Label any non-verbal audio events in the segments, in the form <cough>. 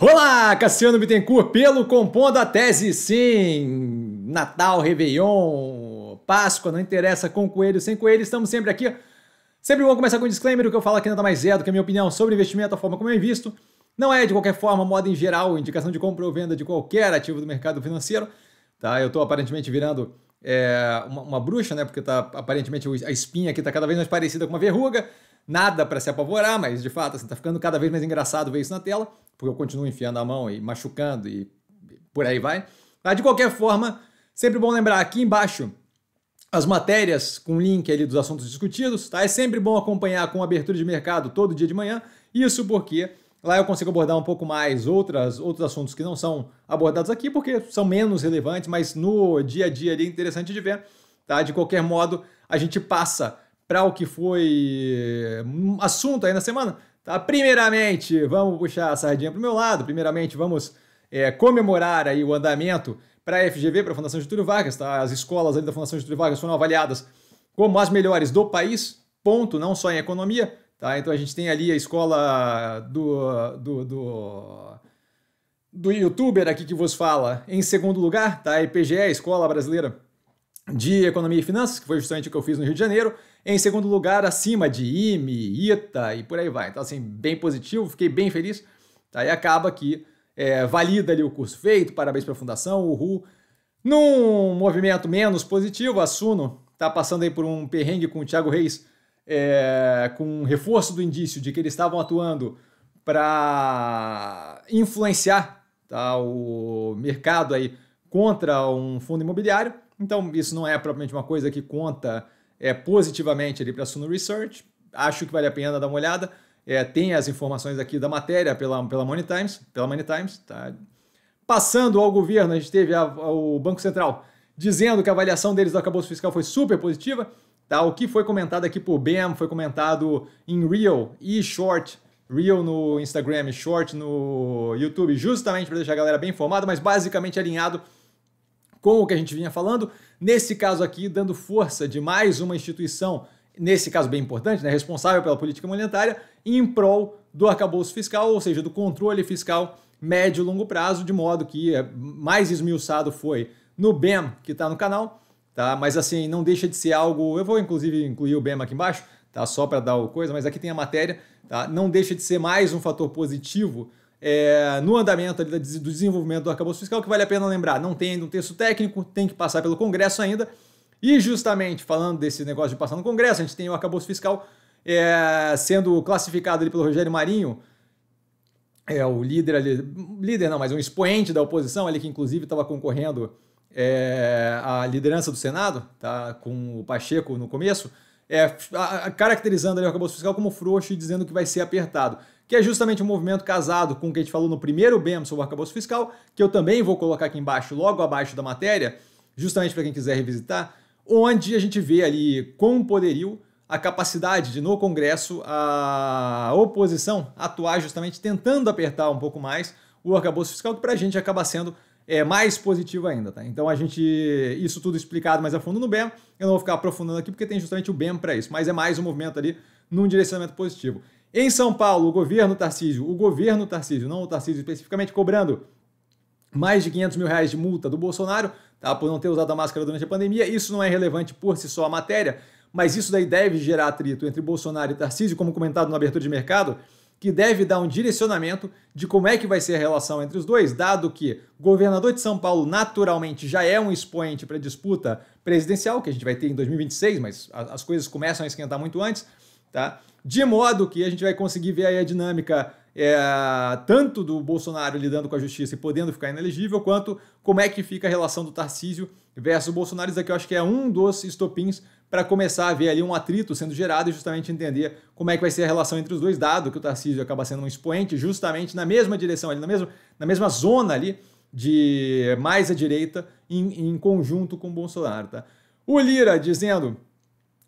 Olá, Cassiano Bittencourt, pelo Compondo a Tese, sim! Natal, Réveillon, Páscoa, não interessa, com coelho, sem coelho, estamos sempre aqui. Sempre vou começar com um disclaimer, o que eu falo aqui nada mais é do que a minha opinião sobre investimento, a forma como eu invisto. Não é, de qualquer forma, moda em geral, indicação de compra ou venda de qualquer ativo do mercado financeiro. Tá? Eu estou aparentemente virando é, uma, uma, bruxa, né? Porque tá, aparentemente a espinha aqui está cada vez mais parecida com uma verruga. Nada para se apavorar, mas de fato, assim, tá ficando cada vez mais engraçado ver isso na tela, porque eu continuo enfiando a mão e machucando e por aí vai. Mas de qualquer forma, sempre bom lembrar aqui embaixo as matérias com link ali dos assuntos discutidos, tá? É sempre bom acompanhar com abertura de mercado todo dia de manhã, isso porque Lá eu consigo abordar um pouco mais outras, outros assuntos que não são abordados aqui, porque são menos relevantes, mas no dia a dia ali é interessante de ver. Tá? De qualquer modo, a gente passa para o que foi hum, assunto aí na semana, tá? Primeiramente, vamos puxar a sardinha pro meu lado. Primeiramente, vamos é, comemorar aí o andamento para a FGV, para a Fundação Getúlio Vargas, tá? As escolas da Fundação Getúlio Vargas foram avaliadas como as melhores do país, ponto, não só em economia, tá? Então a gente tem ali a escola do, do, do do youtuber aqui que vos fala em segundo lugar, tá? A EPGE, Escola Brasileira de Economia e Finanças, que foi justamente o que eu fiz no Rio de Janeiro. Em segundo lugar, acima de IME, ITA e por aí vai. Então, assim, bem positivo, fiquei bem feliz. Tá? E acaba que é, valida ali o curso feito, parabéns para a fundação, uhul. Num movimento menos positivo, a Suno está passando aí por um perrengue com o Thiago Reis, é, com um reforço do indício de que eles estavam atuando para influenciar tá, o mercado aí contra um fundo imobiliário. Então, isso não é propriamente uma coisa que conta é, positivamente ali para a Suno Research. Acho que vale a pena dar uma olhada. É, tem as informações aqui da matéria pela, pela Money Times. Pela Money Times tá? Passando ao governo, a gente teve a, a, o Banco Central dizendo que a avaliação deles do acabouço fiscal foi super positiva. Tá? O que foi comentado aqui por BEM foi comentado em Real e Short. Real no Instagram e Short no YouTube, justamente para deixar a galera bem informada, mas basicamente alinhado com o que a gente vinha falando, nesse caso aqui, dando força de mais uma instituição, nesse caso bem importante, né, responsável pela política monetária, em prol do arcabouço fiscal, ou seja, do controle fiscal médio e longo prazo, de modo que é mais esmiuçado foi no BEM, que está no canal, tá? mas assim, não deixa de ser algo. Eu vou inclusive incluir o BEM aqui embaixo, tá? só para dar o coisa, mas aqui tem a matéria, tá? não deixa de ser mais um fator positivo é, no andamento do desenvolvimento do arcabouço fiscal, que vale a pena lembrar, não tem ainda um texto técnico, tem que passar pelo Congresso ainda. E justamente falando desse negócio de passar no Congresso, a gente tem o arcabouço fiscal é, sendo classificado ali pelo Rogério Marinho, é o líder ali, líder não, mas um expoente da oposição ali que inclusive estava concorrendo é, à liderança do Senado, tá, com o Pacheco no começo é, caracterizando ali o arcabouço fiscal como frouxo e dizendo que vai ser apertado. Que é justamente um movimento casado com o que a gente falou no primeiro BEM sobre o arcabouço fiscal, que eu também vou colocar aqui embaixo, logo abaixo da matéria, justamente para quem quiser revisitar, onde a gente vê ali como poderio a capacidade de, no Congresso, a oposição atuar justamente tentando apertar um pouco mais o arcabouço fiscal, que para a gente acaba sendo é mais positivo ainda, tá? Então a gente isso tudo explicado mais a fundo no BEM, eu não vou ficar aprofundando aqui porque tem justamente o BEM para isso, mas é mais um movimento ali num direcionamento positivo. Em São Paulo, o governo Tarcísio, o governo Tarcísio, não o Tarcísio especificamente cobrando mais de 500 mil reais de multa do Bolsonaro, tá? Por não ter usado a máscara durante a pandemia, isso não é relevante por si só a matéria, mas isso daí deve gerar atrito entre Bolsonaro e Tarcísio, como comentado na abertura de mercado que deve dar um direcionamento de como é que vai ser a relação entre os dois, dado que governador de São Paulo naturalmente já é um expoente para a disputa presidencial, que a gente vai ter em 2026, mas as coisas começam a esquentar muito antes, tá? De modo que a gente vai conseguir ver aí a dinâmica é, tanto do Bolsonaro lidando com a justiça e podendo ficar inelegível, quanto como é que fica a relação do Tarcísio versus o Bolsonaro. Isso aqui eu acho que é um dos estopins para começar a ver ali um atrito sendo gerado e justamente entender como é que vai ser a relação entre os dois, dado que o Tarcísio acaba sendo um expoente justamente na mesma direção, ali, na, mesma, na mesma zona ali de mais à direita em, em conjunto com o Bolsonaro. Tá? O Lira dizendo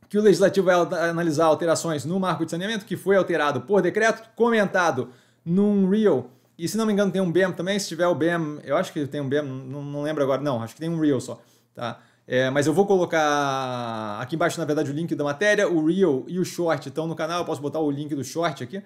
que o Legislativo vai analisar alterações no marco de saneamento, que foi alterado por decreto, comentado num Reel. E se não me engano tem um BEM também, se tiver o BEM, eu acho que tem um BEM, não, não lembro agora, não, acho que tem um Reel só, tá? É, mas eu vou colocar aqui embaixo, na verdade, o link da matéria, o real e o Short estão no canal, eu posso botar o link do Short aqui.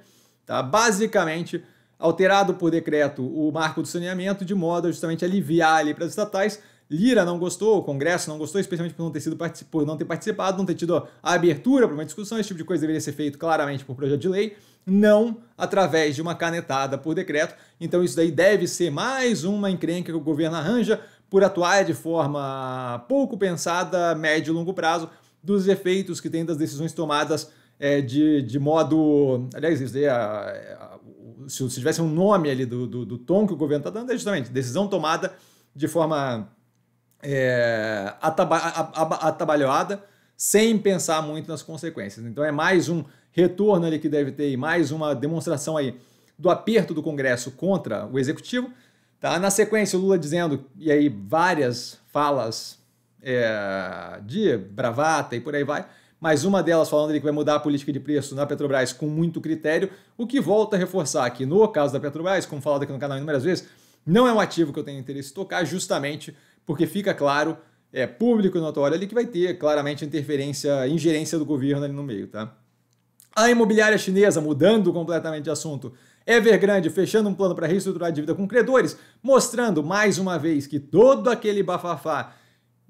Tá? Basicamente, alterado por decreto o marco do saneamento de modo a justamente aliviar ali para as estatais. Lira não gostou, o Congresso não gostou, especialmente por não ter, sido, por não ter participado, não ter tido a abertura para uma discussão. Esse tipo de coisa deveria ser feito claramente por projeto de lei, não através de uma canetada por decreto. Então, isso daí deve ser mais uma encrenca que o governo arranja por atuar de forma pouco pensada, médio e longo prazo, dos efeitos que tem das decisões tomadas é, de, de modo. Aliás, isso é a, é a, se, se, tivesse um nome ali do, do, do tom que o governo está dando, é justamente decisão tomada de forma é, atabalhoada, sem pensar muito nas consequências. Então é mais um retorno ali que deve ter, e mais uma demonstração aí do aperto do Congresso contra o Executivo, Tá? Na sequência, o Lula dizendo, e aí várias falas é, de bravata e por aí vai, mas uma delas falando que vai mudar a política de preço na Petrobras com muito critério, o que volta a reforçar que no caso da Petrobras, como falado aqui no canal inúmeras vezes, não é um ativo que eu tenho interesse em tocar, justamente porque fica claro, é público e notório ali que vai ter claramente interferência, ingerência do governo ali no meio, tá? A imobiliária chinesa, mudando completamente de assunto, Evergrande fechando um plano para reestruturar a dívida com credores, mostrando mais uma vez que todo aquele bafafá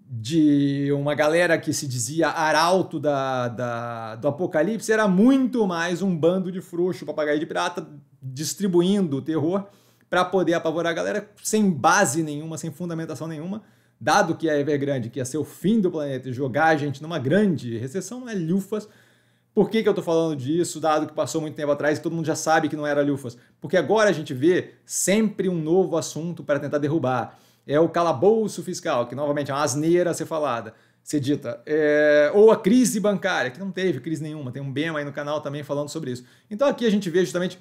de uma galera que se dizia arauto da, da, do apocalipse era muito mais um bando de frouxo, papagaio de pirata, distribuindo o terror para poder apavorar a galera sem base nenhuma, sem fundamentação nenhuma. Dado que a Evergrande, que ia ser o fim do planeta e jogar a gente numa grande recessão, é né, lufas, por que, que eu estou falando disso, dado que passou muito tempo atrás e todo mundo já sabe que não era lufas? Porque agora a gente vê sempre um novo assunto para tentar derrubar. É o calabouço fiscal, que novamente é uma asneira a ser falada, ser dita. É... Ou a crise bancária, que não teve crise nenhuma, tem um Bema aí no canal também falando sobre isso. Então aqui a gente vê justamente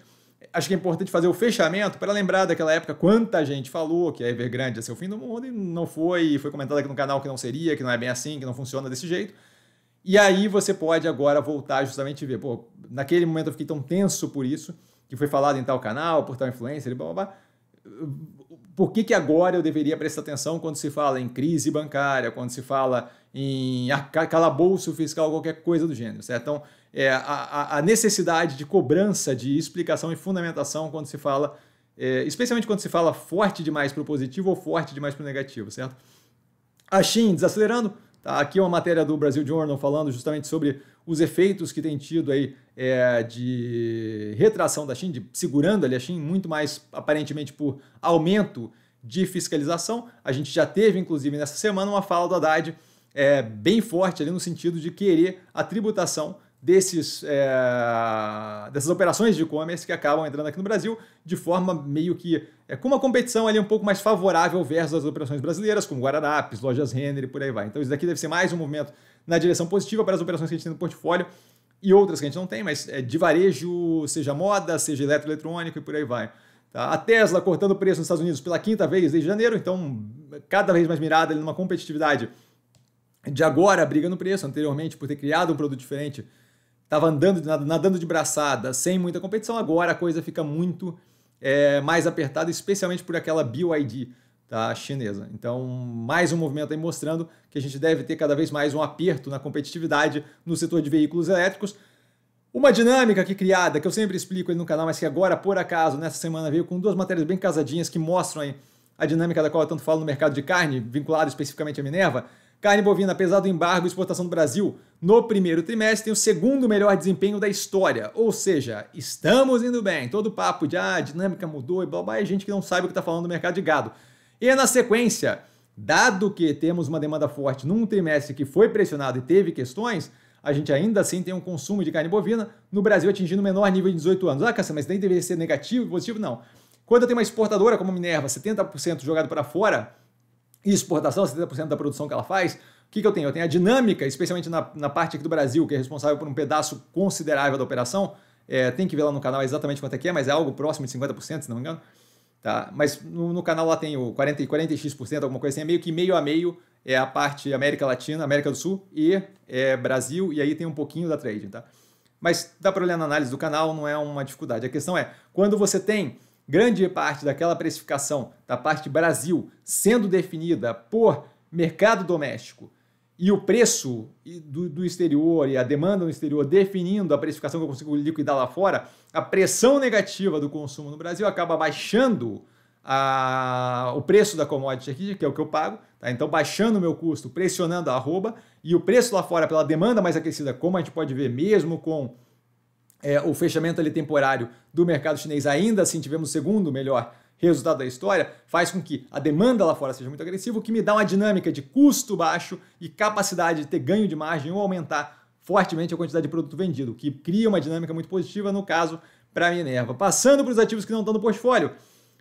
acho que é importante fazer o fechamento para lembrar daquela época quanta gente falou que a Evergrande ia ser o fim do mundo e não foi, e foi comentado aqui no canal que não seria, que não é bem assim, que não funciona desse jeito. E aí você pode agora voltar justamente e ver, pô, naquele momento eu fiquei tão tenso por isso, que foi falado em tal canal, por tal influencer, blá, blá, blá. Por que, que agora eu deveria prestar atenção quando se fala em crise bancária, quando se fala em calabouço fiscal, qualquer coisa do gênero, certo? Então, é, a, a, necessidade de cobrança, de explicação e fundamentação quando se fala, é, especialmente quando se fala forte demais para o positivo ou forte demais para o negativo, certo? A Shin desacelerando, Tá? Aqui é uma matéria do Brasil Journal falando justamente sobre os efeitos que tem tido aí é, de retração da China, de segurando ali a China muito mais aparentemente por aumento de fiscalização. A gente já teve, inclusive, nessa semana, uma fala do Haddad é, bem forte ali no sentido de querer a tributação desses, é, dessas operações de e-commerce que acabam entrando aqui no Brasil de forma meio que é, com uma competição ali um pouco mais favorável versus as operações brasileiras, como Guararapes, Lojas Renner e por aí vai. Então isso daqui deve ser mais um movimento na direção positiva para as operações que a gente tem no portfólio e outras que a gente não tem, mas é, de varejo, seja moda, seja eletroeletrônico e por aí vai. Tá? A Tesla cortando preço nos Estados Unidos pela quinta vez desde janeiro, então cada vez mais mirada ali numa competitividade de agora briga no preço, anteriormente por ter criado um produto diferente estava andando, nadando de braçada, sem muita competição, agora a coisa fica muito é, mais apertada, especialmente por aquela BYD tá, chinesa. Então, mais um movimento aí mostrando que a gente deve ter cada vez mais um aperto na competitividade no setor de veículos elétricos. Uma dinâmica que criada, que eu sempre explico aí no canal, mas que agora, por acaso, nessa semana veio com duas matérias bem casadinhas que mostram aí a dinâmica da qual eu tanto falo no mercado de carne, vinculado especificamente à Minerva, Carne bovina, apesar do embargo e exportação do Brasil, no primeiro trimestre tem o segundo melhor desempenho da história. Ou seja, estamos indo bem. Todo papo de ah, a dinâmica mudou e blá blá, é gente que não sabe o que está falando do mercado de gado. E na sequência, dado que temos uma demanda forte num trimestre que foi pressionado e teve questões, a gente ainda assim tem um consumo de carne bovina no Brasil atingindo o menor nível de 18 anos. Ah, Cassandra, mas nem deveria ser negativo, positivo? Não. Quando eu tenho uma exportadora como a Minerva, 70% jogado para fora, exportação, 70% da produção que ela faz, o que, que eu tenho? Eu tenho a dinâmica, especialmente na, na parte aqui do Brasil, que é responsável por um pedaço considerável da operação. É, tem que ver lá no canal exatamente quanto é que é, mas é algo próximo de 50%, se não me engano. Tá? Mas no, no canal lá tem o 40, 40x%, alguma coisa assim, é meio que meio a meio é a parte América Latina, América do Sul e é, Brasil, e aí tem um pouquinho da trading, tá? Mas dá para olhar na análise do canal, não é uma dificuldade. A questão é, quando você tem grande parte daquela precificação da parte Brasil sendo definida por mercado doméstico e o preço do, do, exterior e a demanda no exterior definindo a precificação que eu consigo liquidar lá fora, a pressão negativa do consumo no Brasil acaba baixando a, o preço da commodity aqui, que é o que eu pago, tá? então baixando o meu custo, pressionando a arroba, e o preço lá fora pela demanda mais aquecida, como a gente pode ver mesmo com é, o fechamento ali temporário do mercado chinês, ainda assim tivemos o segundo melhor resultado da história, faz com que a demanda lá fora seja muito agressiva, o que me dá uma dinâmica de custo baixo e capacidade de ter ganho de margem ou aumentar fortemente a quantidade de produto vendido, o que cria uma dinâmica muito positiva, no caso, para a Minerva. Passando para os ativos que não estão no portfólio,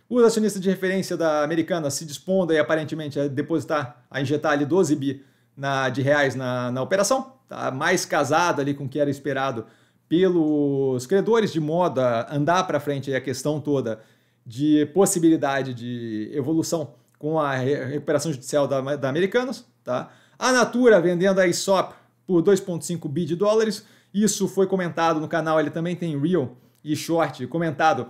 os acionistas de referência da americana se dispondo e aparentemente a depositar, a injetar ali 12 bi na, de reais na, na operação, tá mais casado ali com o que era esperado pelos credores de moda andar para frente a questão toda de possibilidade de evolução com a recuperação judicial da, da Americanos, tá? A Natura vendendo a ISOP por 2,5 bi de dólares, isso foi comentado no canal, ele também tem Real e Short comentado,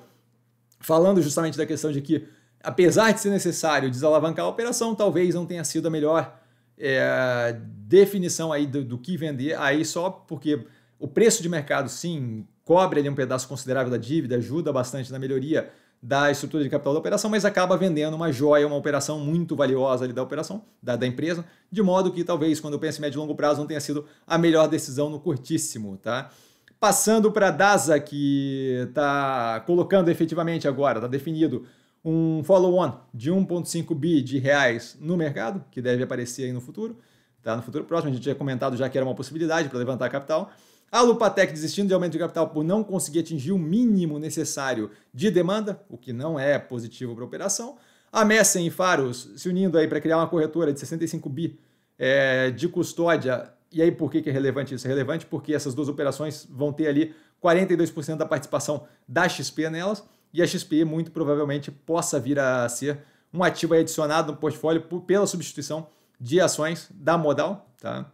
falando justamente da questão de que, apesar de ser necessário desalavancar a operação, talvez não tenha sido a melhor é, definição aí do, do que vender a ISOP, porque o preço de mercado, sim, cobre ali um pedaço considerável da dívida, ajuda bastante na melhoria da estrutura de capital da operação, mas acaba vendendo uma joia, uma operação muito valiosa ali da operação, da, da empresa, de modo que talvez, quando eu penso em médio e longo prazo, não tenha sido a melhor decisão no curtíssimo, tá? Passando para a DASA, que está colocando efetivamente agora, está definido um follow-on de 1,5 bi de reais no mercado, que deve aparecer aí no futuro, tá? No futuro próximo, a gente tinha comentado já que era uma possibilidade para levantar capital. A Lupatec desistindo de aumento de capital por não conseguir atingir o mínimo necessário de demanda, o que não é positivo para a operação. A Messen e Faros se unindo aí para criar uma corretora de 65 bi é, de custódia. E aí por que, que é relevante isso? É relevante porque essas duas operações vão ter ali 42% da participação da XP nelas e a XP muito provavelmente possa vir a ser um ativo adicionado no portfólio pela substituição de ações da Modal. Tá?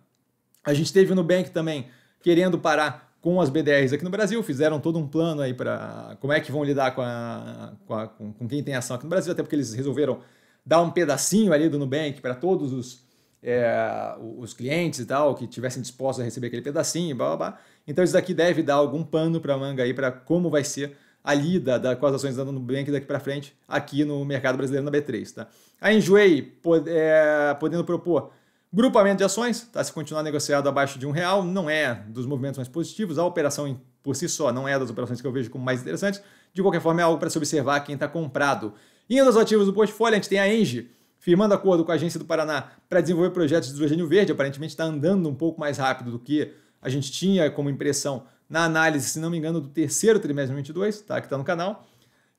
A gente teve no Nubank também querendo parar com as BDRs aqui no Brasil, fizeram todo um plano aí para como é que vão lidar com, a, com, a, com, quem tem ação aqui no Brasil, até porque eles resolveram dar um pedacinho ali do Nubank para todos os, é, os clientes e tal, que tivessem dispostos a receber aquele pedacinho, blá, blá, blá. Então isso daqui deve dar algum pano para a manga aí para como vai ser a lida da, com as ações da Nubank daqui para frente aqui no mercado brasileiro na B3, tá? A Enjoei pod, é, podendo propor Grupamento de ações, tá? se continuar negociado abaixo de um real, não é dos movimentos mais positivos, a operação por si só não é das operações que eu vejo como mais interessantes, de qualquer forma é algo para se observar quem está comprado. Indo aos ativos do portfólio, a gente tem a Engie, firmando acordo com a Agência do Paraná para desenvolver projetos de hidrogênio verde, aparentemente está andando um pouco mais rápido do que a gente tinha como impressão na análise, se não me engano, do terceiro trimestre de 2022, tá? que está no canal.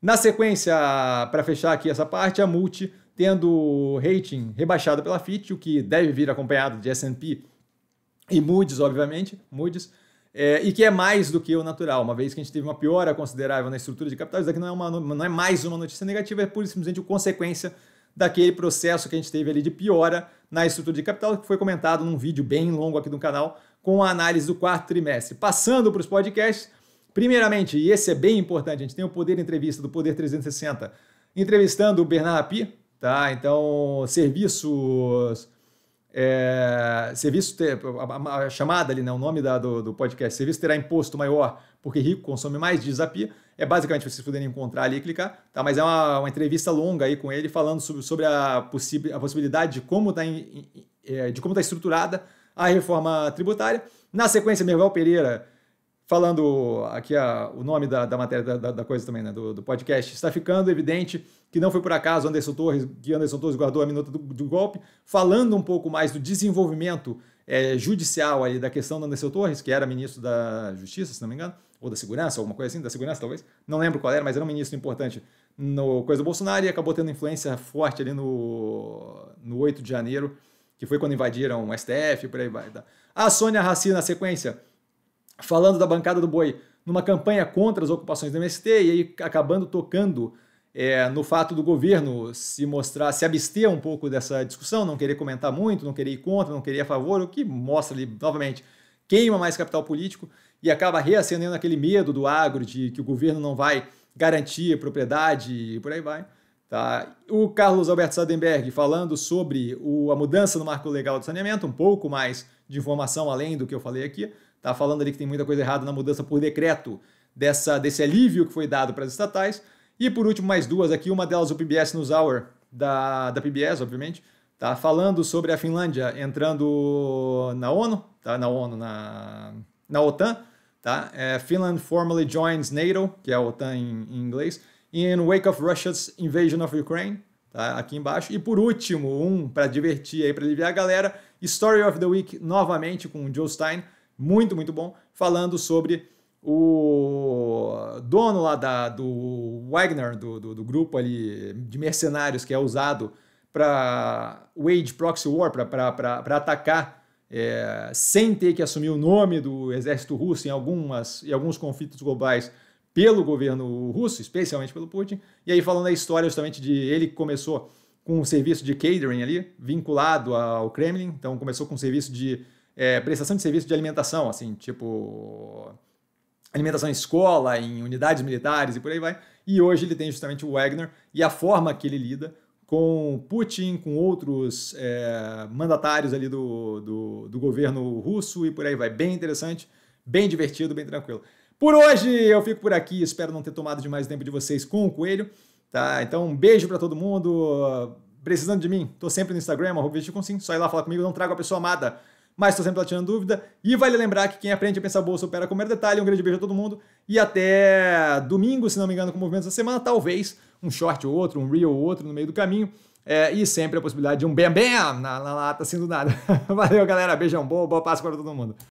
Na sequência, para fechar aqui essa parte, a Multi tendo o rating rebaixado pela Fitch, o que deve vir acompanhado de S&P e Moody's, obviamente, Moody's, é, e que é mais do que o natural, uma vez que a gente teve uma piora considerável na estrutura de capital, isso aqui é não é, uma, não é mais uma notícia negativa, é pura e simplesmente consequência daquele processo que a gente teve ali de piora na estrutura de capital, que foi comentado num vídeo bem longo aqui do canal, com a análise do quarto trimestre. Passando para os podcasts, primeiramente, e esse é bem importante, a gente tem o Poder Entrevista do Poder 360, entrevistando o Bernard Rapi, Tá? Então, serviços. É, serviço ter, a, a, chamada ali, né, o nome da, do, do, podcast, serviço terá imposto maior porque rico consome mais de É basicamente vocês poderem encontrar ali e clicar, tá? Mas é uma, uma entrevista longa aí com ele falando sobre, sobre a, possi a possibilidade de como está é, de como está estruturada a reforma tributária. Na sequência, Merval Pereira falando aqui a, o nome da, da matéria da, da, coisa também, né, do, do, podcast, está ficando evidente que não foi por acaso Anderson Torres, que Anderson Torres guardou a minuta do, do golpe, falando um pouco mais do desenvolvimento é, judicial ali da questão do Anderson Torres, que era ministro da Justiça, se não me engano, ou da Segurança, alguma coisa assim, da Segurança talvez, não lembro qual era, mas era um ministro importante no coisa do Bolsonaro e acabou tendo influência forte ali no, no 8 de janeiro, que foi quando invadiram o STF, por aí vai. Tá? A Sônia Raci na sequência falando da bancada do boi numa campanha contra as ocupações do MST e aí acabando tocando é, no fato do governo se mostrar, se abster um pouco dessa discussão, não querer comentar muito, não querer ir contra, não querer ir a favor, o que mostra ali, novamente, queima mais capital político e acaba reacendendo aquele medo do agro de que o governo não vai garantir propriedade e por aí vai. Tá? O Carlos Alberto Sadenberg falando sobre o, a mudança no marco legal do saneamento, um pouco mais de informação além do que eu falei aqui. Está falando ali que tem muita coisa errada na mudança por decreto dessa, desse alívio que foi dado para as estatais. E por último, mais duas aqui, uma delas o PBS News Hour, da, da PBS, obviamente, tá falando sobre a Finlândia entrando na ONU, tá? Na ONU, na, na OTAN, tá? É, Finland formally joins NATO, que é a OTAN em, em inglês, in wake of Russia's invasion of Ukraine, tá? Aqui embaixo. E por último, um para divertir aí, para aliviar a galera, Story of the Week novamente com o Joe Stein, muito, muito bom, falando sobre o dono lá da, do Wagner, do, do, do grupo ali de mercenários que é usado para wage proxy war, para atacar é, sem ter que assumir o nome do exército russo em, algumas, em alguns conflitos globais pelo governo russo, especialmente pelo Putin. E aí falando da história justamente de ele que começou com um serviço de catering ali, vinculado ao Kremlin, então começou com um serviço de é, prestação de serviço de alimentação, assim, tipo alimentação em escola, em unidades militares e por aí vai. E hoje ele tem justamente o Wagner e a forma que ele lida com Putin, com outros é, mandatários ali do, do, do, governo russo e por aí vai. Bem interessante, bem divertido, bem tranquilo. Por hoje eu fico por aqui, espero não ter tomado demais tempo de vocês com o Coelho. Tá? Então um beijo para todo mundo. Precisando de mim, tô sempre no Instagram, arroba só ir lá falar comigo, não trago a pessoa amada mas estou sempre lá tirando dúvida. E vale lembrar que quem aprende a pensar bolsa opera com o detalhe. Um grande beijo a todo mundo e até domingo, se não me engano, com movimentos da semana, talvez um short ou outro, um real, ou outro no meio do caminho. É, e sempre a possibilidade de um bem bem ah, na, lata, assim do nada. <laughs> Valeu, galera. Beijão bom, boa paz para todo mundo.